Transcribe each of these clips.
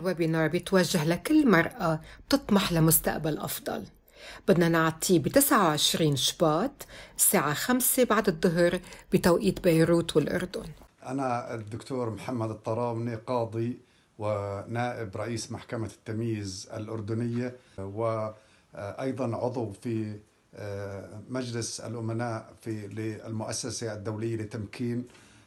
الويبينار بيتوجه لكل مرأة بتطمح لمستقبل أفضل بدنا نعطيه ب 29 شباط الساعة 5 بعد الظهر بتوقيت بيروت والأردن أنا الدكتور محمد الطرابني قاضي ونائب رئيس محكمة التمييز الأردنية وأيضا عضو في آه، مجلس الأمناء في للمؤسسة الدولية لتمكين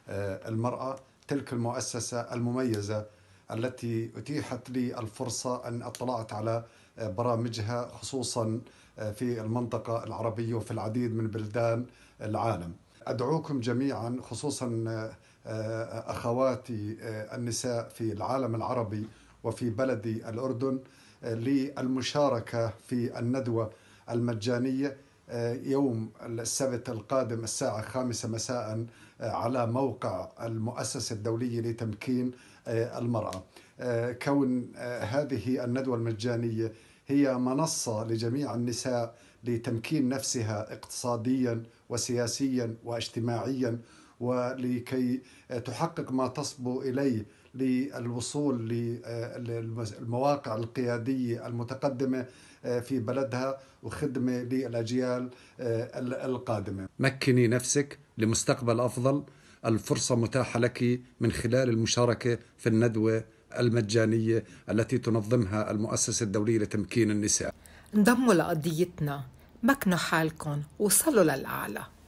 آه، المرأة تلك المؤسسة المميزة التي أتيحت لي الفرصة أن أطلعت على برامجها خصوصا آه، في المنطقة العربية وفي العديد من بلدان العالم أدعوكم جميعا خصوصا آه، أخواتي آه، النساء في العالم العربي وفي بلدي الأردن للمشاركة في الندوة المجانية آه، يوم السبت القادم الساعة الخامسة مساء آه، على موقع المؤسسة الدولية لتمكين آه، المرأة كون هذه الندوة المجانية هي منصة لجميع النساء لتمكين نفسها اقتصاديا وسياسيا واجتماعيا ولكي تحقق ما تصبو اليه للوصول للمواقع القياديه المتقدمه آه، في بلدها وخدمه للاجيال آه، القادمه. مكني نفسك لمستقبل افضل، الفرصه متاحه لك من خلال المشاركه في الندوه المجانيه التي تنظمها المؤسسه الدوليه لتمكين النساء. انضموا لقضيتنا، مكنوا حالكم، وصلوا للاعلى.